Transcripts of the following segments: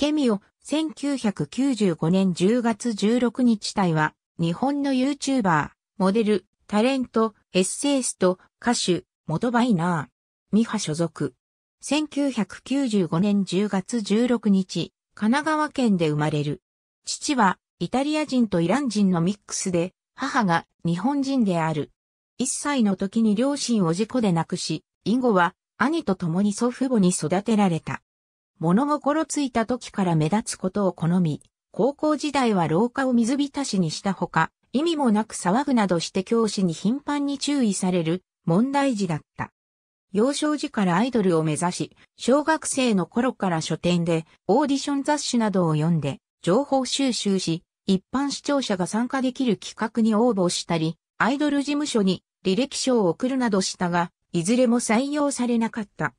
ケミオ、1995年10月16日隊は、日本の YouTuber、モデル、タレント、エッセイスト、歌手、元バイナー、ミハ所属。1995年10月16日、神奈川県で生まれる。父は、イタリア人とイラン人のミックスで、母が日本人である。1歳の時に両親を事故で亡くし、以後は兄と共に祖父母に育てられた。物心ついた時から目立つことを好み、高校時代は廊下を水浸しにしたほか、意味もなく騒ぐなどして教師に頻繁に注意される問題児だった。幼少時からアイドルを目指し、小学生の頃から書店でオーディション雑誌などを読んで情報収集し、一般視聴者が参加できる企画に応募したり、アイドル事務所に履歴書を送るなどしたが、いずれも採用されなかった。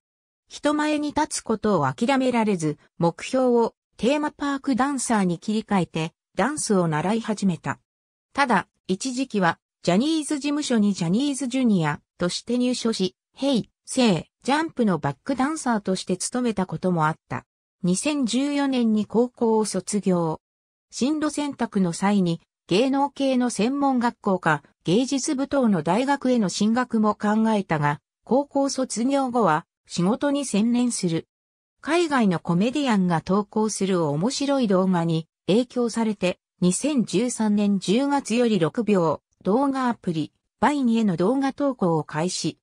人前に立つことを諦められず、目標をテーマパークダンサーに切り替えて、ダンスを習い始めた。ただ、一時期は、ジャニーズ事務所にジャニーズジュニアとして入所し、ヘイ、セイ、ジャンプのバックダンサーとして務めたこともあった。2014年に高校を卒業。進路選択の際に、芸能系の専門学校か芸術部等の大学への進学も考えたが、高校卒業後は仕事に専念する。海外のコメディアンが投稿する面白い動画に影響されて、2013年10月より6秒、動画アプリ、バイニへの動画投稿を開始。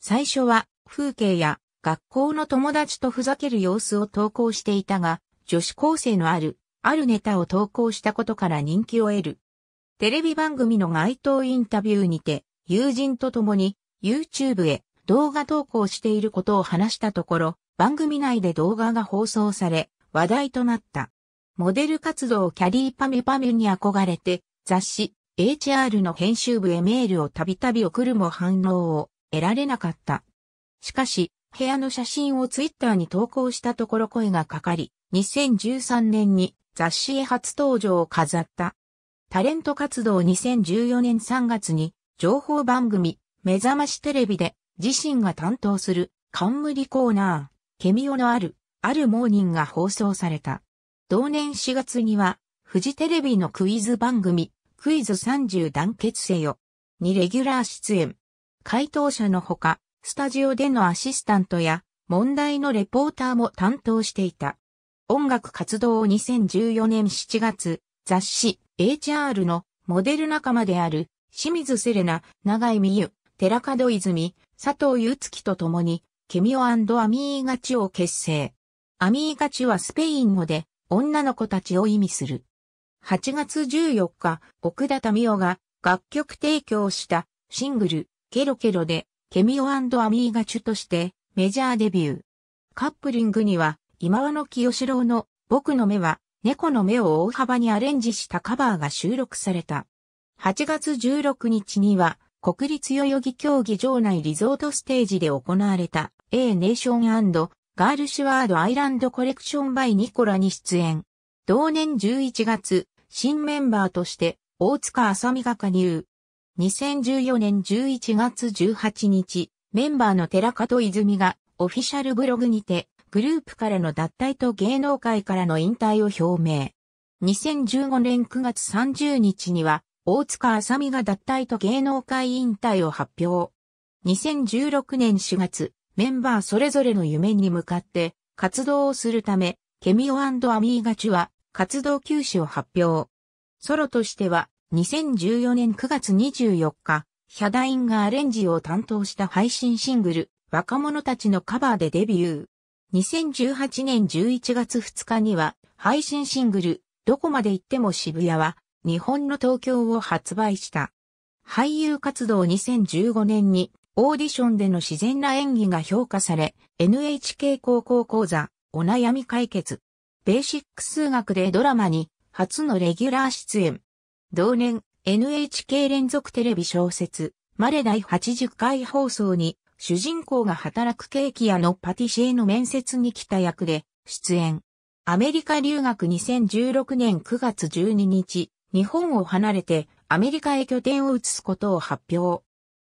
最初は、風景や学校の友達とふざける様子を投稿していたが、女子高生のある、あるネタを投稿したことから人気を得る。テレビ番組の街頭インタビューにて、友人と共に YouTube へ動画投稿していることを話したところ、番組内で動画が放送され、話題となった。モデル活動キャリーパミパミに憧れて、雑誌、HR の編集部へメールをたびたび送るも反応を得られなかった。しかし、部屋の写真をツイッターに投稿したところ声がかかり、2013年に雑誌へ初登場を飾った。タレント活動2014年3月に情報番組目覚ましテレビで自身が担当する冠コーナー、ケミオのある、あるモーニンが放送された。同年4月には、フジテレビのクイズ番組、クイズ30団結せよ、にレギュラー出演。回答者のほか、スタジオでのアシスタントや、問題のレポーターも担当していた。音楽活動を2014年7月、雑誌 HR のモデル仲間である清水セレナ、長井美優、寺門泉、佐藤祐月と共に、ケミオアミーガチを結成。アミーガチはスペイン語で、女の子たちを意味する。8月14日、奥田民生が楽曲提供したシングル、ケロケロで、ケミオアミーガチとしてメジャーデビュー。カップリングには、今和の清志郎の僕の目は猫の目を大幅にアレンジしたカバーが収録された。8月16日には、国立代々木競技場内リゾートステージで行われた A ネーションガールシュワードアイランドコレクションバイニコラに出演。同年11月、新メンバーとして大塚あさみが加入。2014年11月18日、メンバーの寺門泉がオフィシャルブログにてグループからの脱退と芸能界からの引退を表明。2015年9月30日には大塚麻美が脱退と芸能界引退を発表。2016年4月、メンバーそれぞれの夢に向かって活動をするため、ケミオアミーガチュは活動休止を発表。ソロとしては2014年9月24日、ヒャダインがアレンジを担当した配信シングル、若者たちのカバーでデビュー。2018年11月2日には、配信シングル、どこまで行っても渋谷は、日本の東京を発売した。俳優活動2015年にオーディションでの自然な演技が評価され、NHK 高校講座、お悩み解決。ベーシック数学でドラマに初のレギュラー出演。同年、NHK 連続テレビ小説、マレ第80回放送に、主人公が働くケーキ屋のパティシエの面接に来た役で出演。アメリカ留学2016年9月12日、日本を離れてアメリカへ拠点を移すことを発表。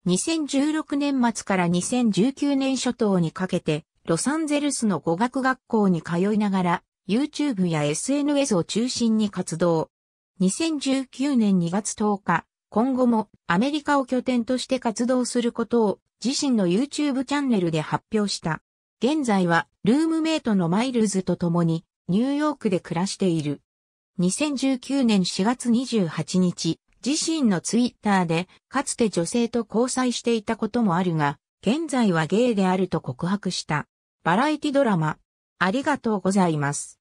2016年末から2019年初頭にかけて、ロサンゼルスの語学学校に通いながら、YouTube や SNS を中心に活動。2019年2月10日、今後もアメリカを拠点として活動することを自身の YouTube チャンネルで発表した。現在はルームメイトのマイルズと共にニューヨークで暮らしている。2019年4月28日、自身のツイッターで、かつて女性と交際していたこともあるが、現在はゲイであると告白した。バラエティドラマ、ありがとうございます。